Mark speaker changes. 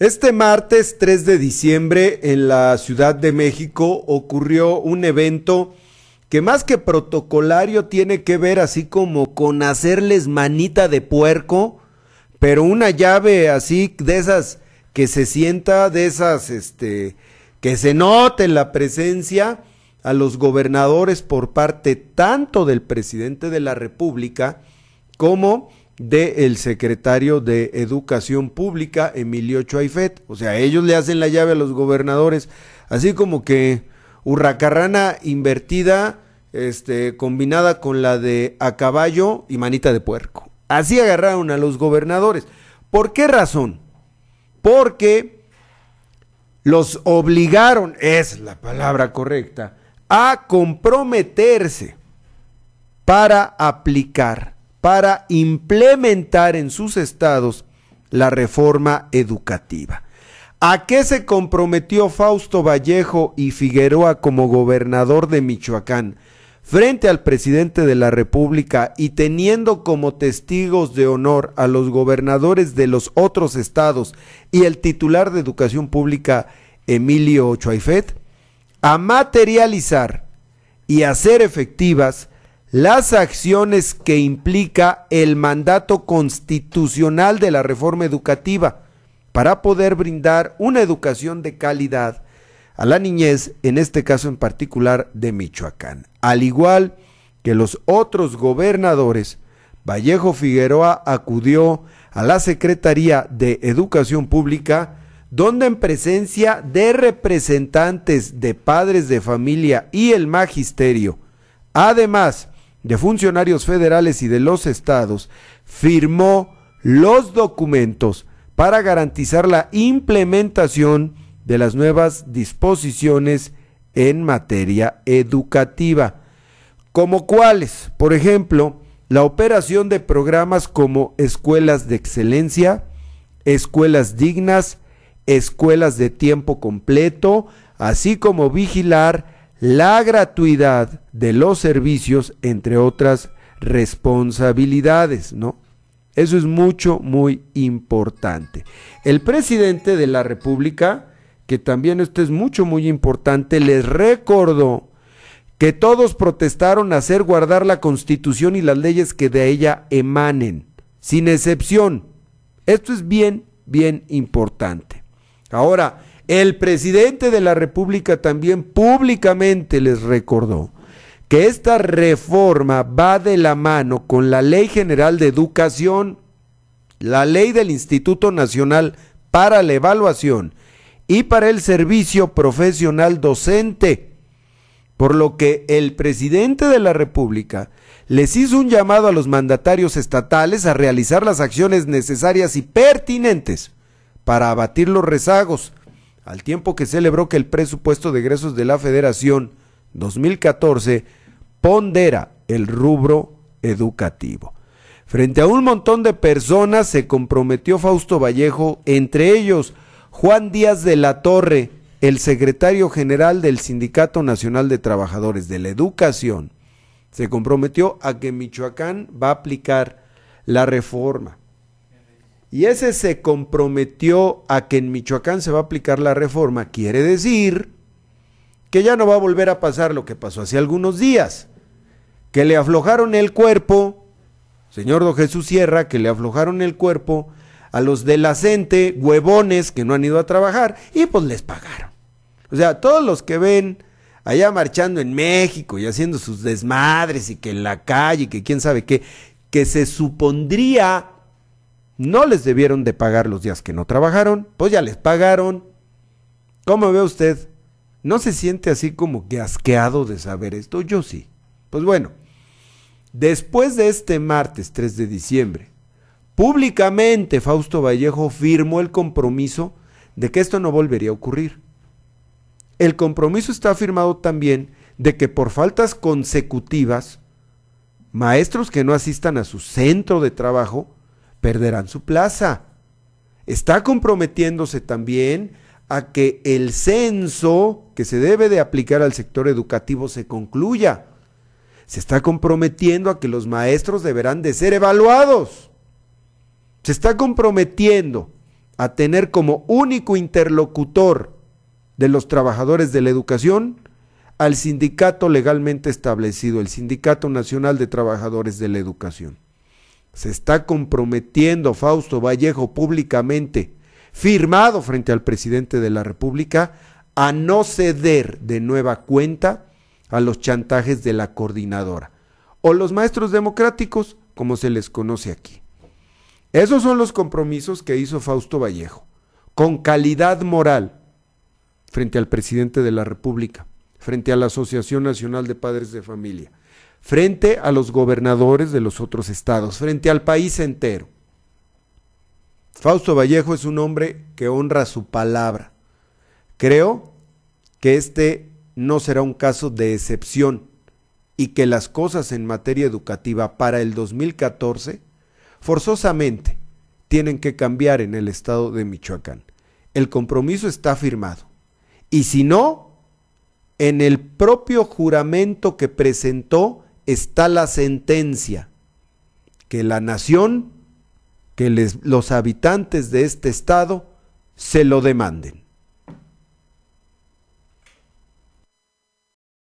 Speaker 1: Este martes 3 de diciembre en la Ciudad de México ocurrió un evento que más que protocolario tiene que ver así como con hacerles manita de puerco, pero una llave así de esas que se sienta, de esas este que se note la presencia a los gobernadores por parte tanto del presidente de la República como del secretario de Educación Pública, Emilio Chuaifet. O sea, ellos le hacen la llave a los gobernadores. Así como que hurracarrana invertida, este, combinada con la de a caballo y manita de puerco. Así agarraron a los gobernadores. ¿Por qué razón? Porque los obligaron, es la palabra correcta, a comprometerse para aplicar para implementar en sus estados la reforma educativa. ¿A qué se comprometió Fausto Vallejo y Figueroa como gobernador de Michoacán frente al presidente de la República y teniendo como testigos de honor a los gobernadores de los otros estados y el titular de Educación Pública, Emilio Ochoaifet? A materializar y hacer efectivas las acciones que implica el mandato constitucional de la reforma educativa para poder brindar una educación de calidad a la niñez, en este caso en particular de Michoacán. Al igual que los otros gobernadores, Vallejo Figueroa acudió a la Secretaría de Educación Pública, donde en presencia de representantes de padres de familia y el magisterio, además de funcionarios federales y de los estados firmó los documentos para garantizar la implementación de las nuevas disposiciones en materia educativa, como cuáles, por ejemplo, la operación de programas como escuelas de excelencia, escuelas dignas, escuelas de tiempo completo, así como vigilar la gratuidad de los servicios, entre otras responsabilidades, ¿no? Eso es mucho, muy importante. El presidente de la República, que también esto es mucho, muy importante, les recordó que todos protestaron a hacer guardar la constitución y las leyes que de ella emanen, sin excepción. Esto es bien, bien importante. Ahora, el presidente de la República también públicamente les recordó que esta reforma va de la mano con la Ley General de Educación, la Ley del Instituto Nacional para la Evaluación y para el Servicio Profesional Docente, por lo que el presidente de la República les hizo un llamado a los mandatarios estatales a realizar las acciones necesarias y pertinentes para abatir los rezagos, al tiempo que celebró que el presupuesto de egresos de la Federación 2014 pondera el rubro educativo. Frente a un montón de personas se comprometió Fausto Vallejo, entre ellos Juan Díaz de la Torre, el secretario general del Sindicato Nacional de Trabajadores de la Educación. Se comprometió a que Michoacán va a aplicar la reforma y ese se comprometió a que en Michoacán se va a aplicar la reforma, quiere decir que ya no va a volver a pasar lo que pasó hace algunos días, que le aflojaron el cuerpo, señor don Jesús Sierra, que le aflojaron el cuerpo a los de la gente, huevones que no han ido a trabajar, y pues les pagaron. O sea, todos los que ven allá marchando en México y haciendo sus desmadres y que en la calle, que quién sabe qué, que se supondría no les debieron de pagar los días que no trabajaron, pues ya les pagaron. ¿Cómo ve usted? ¿No se siente así como que asqueado de saber esto? Yo sí. Pues bueno, después de este martes 3 de diciembre, públicamente Fausto Vallejo firmó el compromiso de que esto no volvería a ocurrir. El compromiso está firmado también de que por faltas consecutivas, maestros que no asistan a su centro de trabajo perderán su plaza. Está comprometiéndose también a que el censo que se debe de aplicar al sector educativo se concluya. Se está comprometiendo a que los maestros deberán de ser evaluados. Se está comprometiendo a tener como único interlocutor de los trabajadores de la educación al sindicato legalmente establecido, el Sindicato Nacional de Trabajadores de la Educación se está comprometiendo Fausto Vallejo públicamente, firmado frente al presidente de la República, a no ceder de nueva cuenta a los chantajes de la coordinadora o los maestros democráticos, como se les conoce aquí. Esos son los compromisos que hizo Fausto Vallejo, con calidad moral, frente al presidente de la República, frente a la Asociación Nacional de Padres de Familia, frente a los gobernadores de los otros estados, frente al país entero. Fausto Vallejo es un hombre que honra su palabra. Creo que este no será un caso de excepción y que las cosas en materia educativa para el 2014 forzosamente tienen que cambiar en el estado de Michoacán. El compromiso está firmado. Y si no, en el propio juramento que presentó está la sentencia que la nación, que los habitantes de este estado se lo demanden.